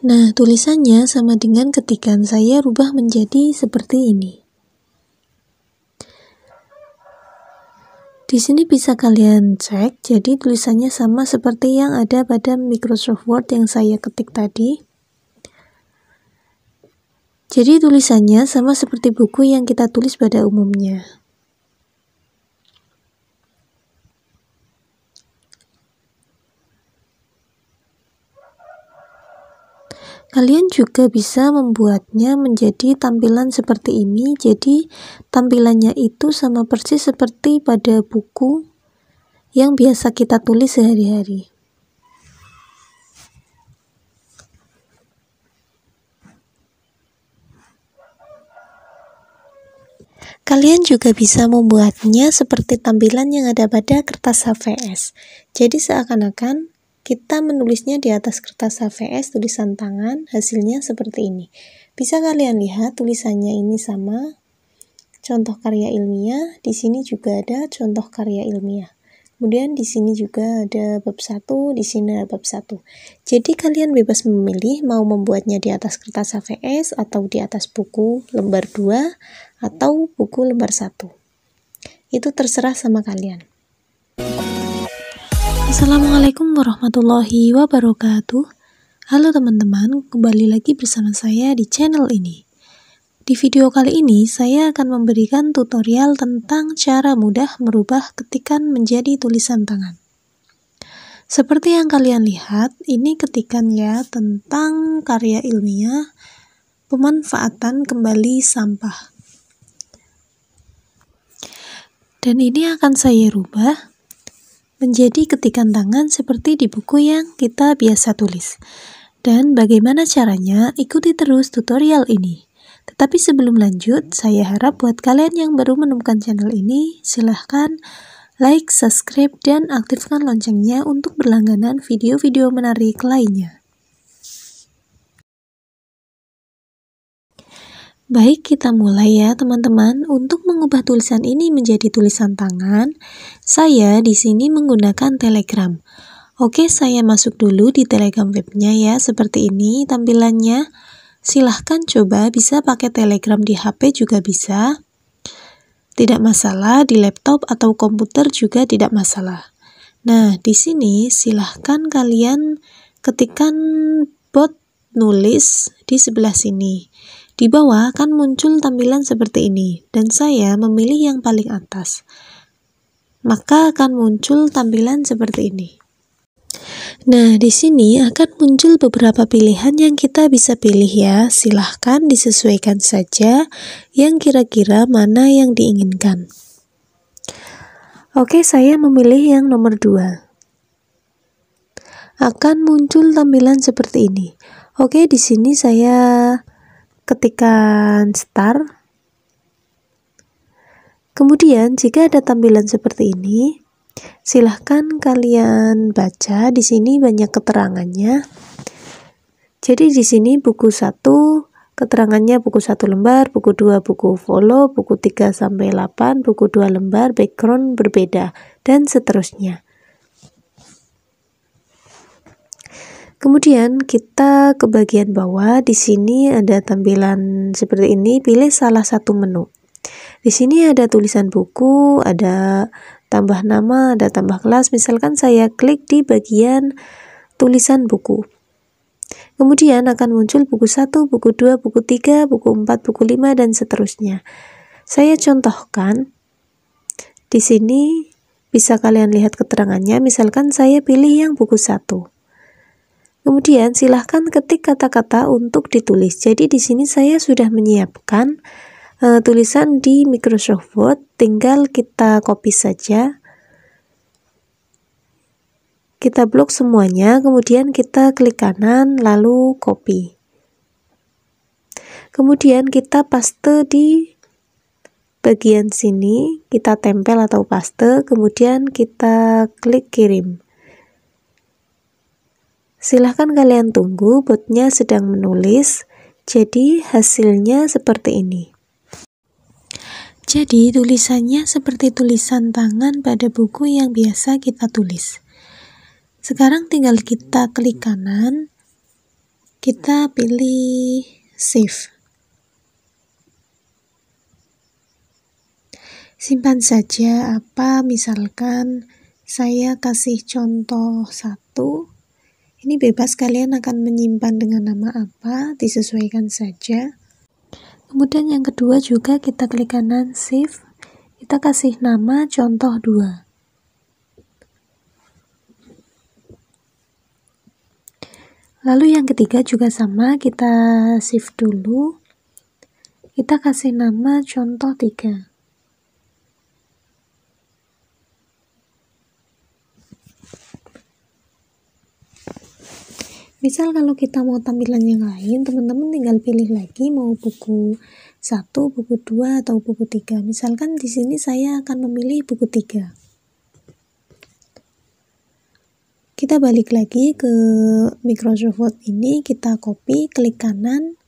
Nah, tulisannya sama dengan ketikan saya rubah menjadi seperti ini. Di sini bisa kalian cek, jadi tulisannya sama seperti yang ada pada Microsoft Word yang saya ketik tadi. Jadi tulisannya sama seperti buku yang kita tulis pada umumnya. Kalian juga bisa membuatnya menjadi tampilan seperti ini. Jadi, tampilannya itu sama persis seperti pada buku yang biasa kita tulis sehari-hari. Kalian juga bisa membuatnya seperti tampilan yang ada pada kertas HVS. Jadi seakan-akan kita menulisnya di atas kertas HVS tulisan tangan, hasilnya seperti ini. Bisa kalian lihat tulisannya ini sama. Contoh karya ilmiah, di sini juga ada contoh karya ilmiah. Kemudian di sini juga ada bab 1, di sini ada bab 1. Jadi kalian bebas memilih mau membuatnya di atas kertas HVS atau di atas buku lembar 2 atau buku lembar 1. Itu terserah sama kalian. Assalamualaikum warahmatullahi wabarakatuh. Halo teman-teman, kembali lagi bersama saya di channel ini. Di video kali ini, saya akan memberikan tutorial tentang cara mudah merubah ketikan menjadi tulisan tangan. Seperti yang kalian lihat, ini ketikannya tentang karya ilmiah pemanfaatan kembali sampah. Dan ini akan saya rubah menjadi ketikan tangan seperti di buku yang kita biasa tulis. Dan bagaimana caranya? Ikuti terus tutorial ini. Tetapi sebelum lanjut, saya harap buat kalian yang baru menemukan channel ini, silahkan like, subscribe, dan aktifkan loncengnya untuk berlangganan video-video menarik lainnya. Baik, kita mulai ya, teman-teman. Untuk mengubah tulisan ini menjadi tulisan tangan, saya di sini menggunakan Telegram. Oke, saya masuk dulu di Telegram webnya ya, seperti ini tampilannya. Silahkan coba, bisa pakai Telegram di HP juga bisa. Tidak masalah, di laptop atau komputer juga tidak masalah. Nah, di sini silahkan kalian ketikkan bot nulis di sebelah sini. Di bawah akan muncul tampilan seperti ini, dan saya memilih yang paling atas. Maka akan muncul tampilan seperti ini. Nah, di sini akan muncul beberapa pilihan yang kita bisa pilih ya. Silahkan disesuaikan saja yang kira-kira mana yang diinginkan. Oke, saya memilih yang nomor 2 akan muncul tampilan seperti ini. Oke, di sini saya ketikan start. Kemudian jika ada tampilan seperti ini, silahkan kalian baca di sini banyak keterangannya. Jadi di sini buku 1 keterangannya buku 1 lembar, buku 2 buku follow, buku 3 sampai 8, buku 2 lembar, background berbeda dan seterusnya. Kemudian kita ke bagian bawah, di sini ada tampilan seperti ini, pilih salah satu menu. Di sini ada tulisan buku, ada tambah nama, ada tambah kelas. Misalkan saya klik di bagian tulisan buku. Kemudian akan muncul buku 1, buku 2, buku 3, buku 4, buku 5, dan seterusnya. Saya contohkan, di sini bisa kalian lihat keterangannya, misalkan saya pilih yang buku 1. Kemudian silahkan ketik kata-kata untuk ditulis. Jadi di sini saya sudah menyiapkan uh, tulisan di Microsoft Word, tinggal kita copy saja. Kita blok semuanya, kemudian kita klik kanan lalu copy. Kemudian kita paste di bagian sini, kita tempel atau paste, kemudian kita klik kirim. Silahkan kalian tunggu, botnya sedang menulis. Jadi hasilnya seperti ini. Jadi tulisannya seperti tulisan tangan pada buku yang biasa kita tulis. Sekarang tinggal kita klik kanan, kita pilih save. Simpan saja apa misalkan saya kasih contoh satu ini bebas kalian akan menyimpan dengan nama apa, disesuaikan saja. Kemudian yang kedua juga kita klik kanan save. Kita kasih nama contoh 2. Lalu yang ketiga juga sama, kita save dulu. Kita kasih nama contoh 3. Misal kalau kita mau tampilan yang lain, teman-teman tinggal pilih lagi mau buku 1, buku 2 atau buku 3. Misalkan di sini saya akan memilih buku 3. Kita balik lagi ke Microsoft Word ini, kita copy, klik kanan,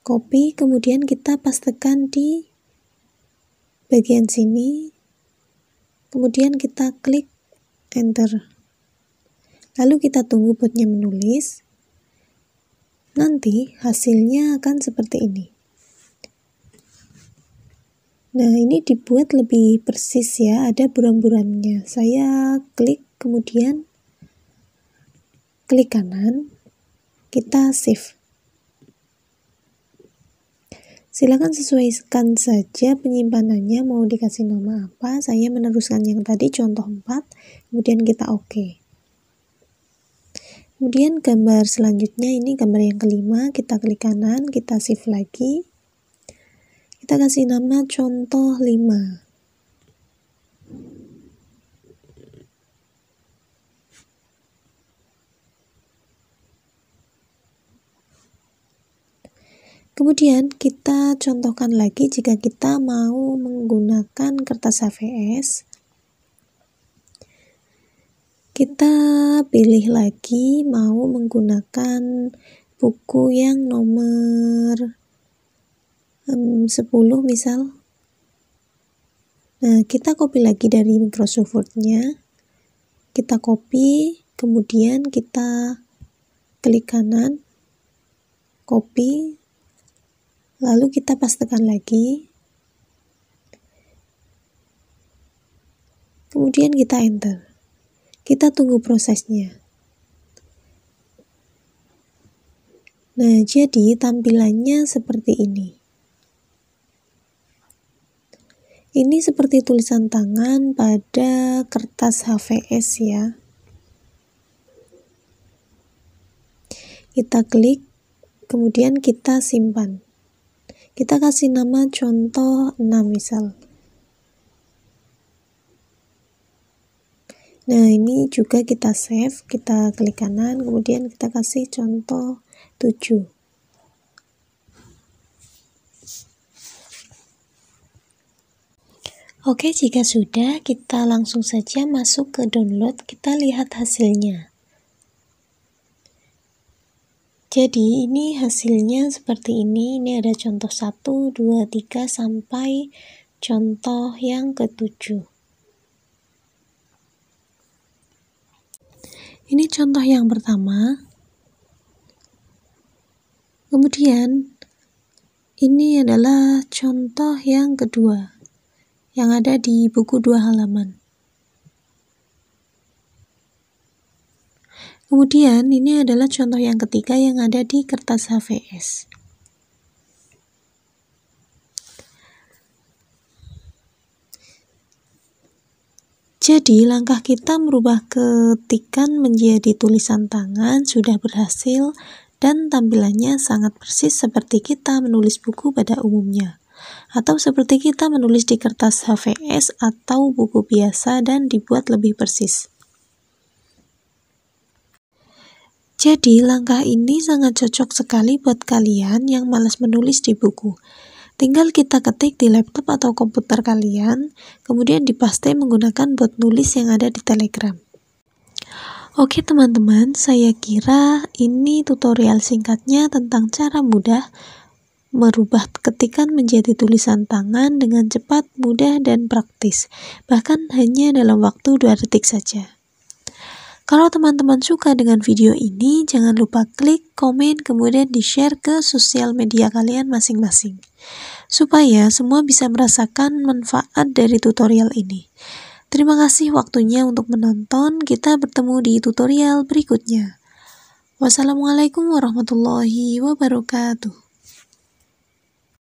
copy, kemudian kita pastekan di bagian sini, kemudian kita klik enter. Lalu kita tunggu botnya menulis. Nanti hasilnya akan seperti ini. Nah, ini dibuat lebih persis ya, ada buram-buramnya. Saya klik, kemudian klik kanan, kita save. Silakan sesuaikan saja penyimpanannya mau dikasih nama apa. Saya meneruskan yang tadi contoh 4, kemudian kita oke. Okay. Kemudian gambar selanjutnya ini gambar yang kelima, kita klik kanan, kita shift lagi. Kita kasih nama contoh 5. Kemudian kita contohkan lagi jika kita mau menggunakan kertas HVS kita pilih lagi mau menggunakan buku yang nomor um, 10 misal nah kita copy lagi dari Microsoft Word-nya kita copy kemudian kita klik kanan copy lalu kita pastekan lagi kemudian kita enter kita tunggu prosesnya. Nah, jadi tampilannya seperti ini. Ini seperti tulisan tangan pada kertas HVS ya. Kita klik, kemudian kita simpan. Kita kasih nama contoh 6 misal. Nah, ini juga kita save, kita klik kanan, kemudian kita kasih contoh 7. Oke, jika sudah, kita langsung saja masuk ke download, kita lihat hasilnya. Jadi ini hasilnya seperti ini, ini ada contoh 1, 2, 3 sampai contoh yang ketujuh. Ini contoh yang pertama. Kemudian, ini adalah contoh yang kedua yang ada di buku dua halaman. Kemudian, ini adalah contoh yang ketiga yang ada di kertas HVS. Jadi, langkah kita merubah ketikan menjadi tulisan tangan sudah berhasil dan tampilannya sangat persis seperti kita menulis buku pada umumnya atau seperti kita menulis di kertas HVS atau buku biasa dan dibuat lebih persis. Jadi, langkah ini sangat cocok sekali buat kalian yang malas menulis di buku. Tinggal kita ketik di laptop atau komputer kalian, kemudian dipaste menggunakan bot nulis yang ada di Telegram. Oke teman-teman, saya kira ini tutorial singkatnya tentang cara mudah merubah ketikan menjadi tulisan tangan dengan cepat, mudah, dan praktis. Bahkan hanya dalam waktu 2 detik saja. Kalau teman-teman suka dengan video ini, jangan lupa klik, komen, kemudian di-share ke sosial media kalian masing-masing. Supaya semua bisa merasakan manfaat dari tutorial ini. Terima kasih waktunya untuk menonton, kita bertemu di tutorial berikutnya. Wassalamualaikum warahmatullahi wabarakatuh.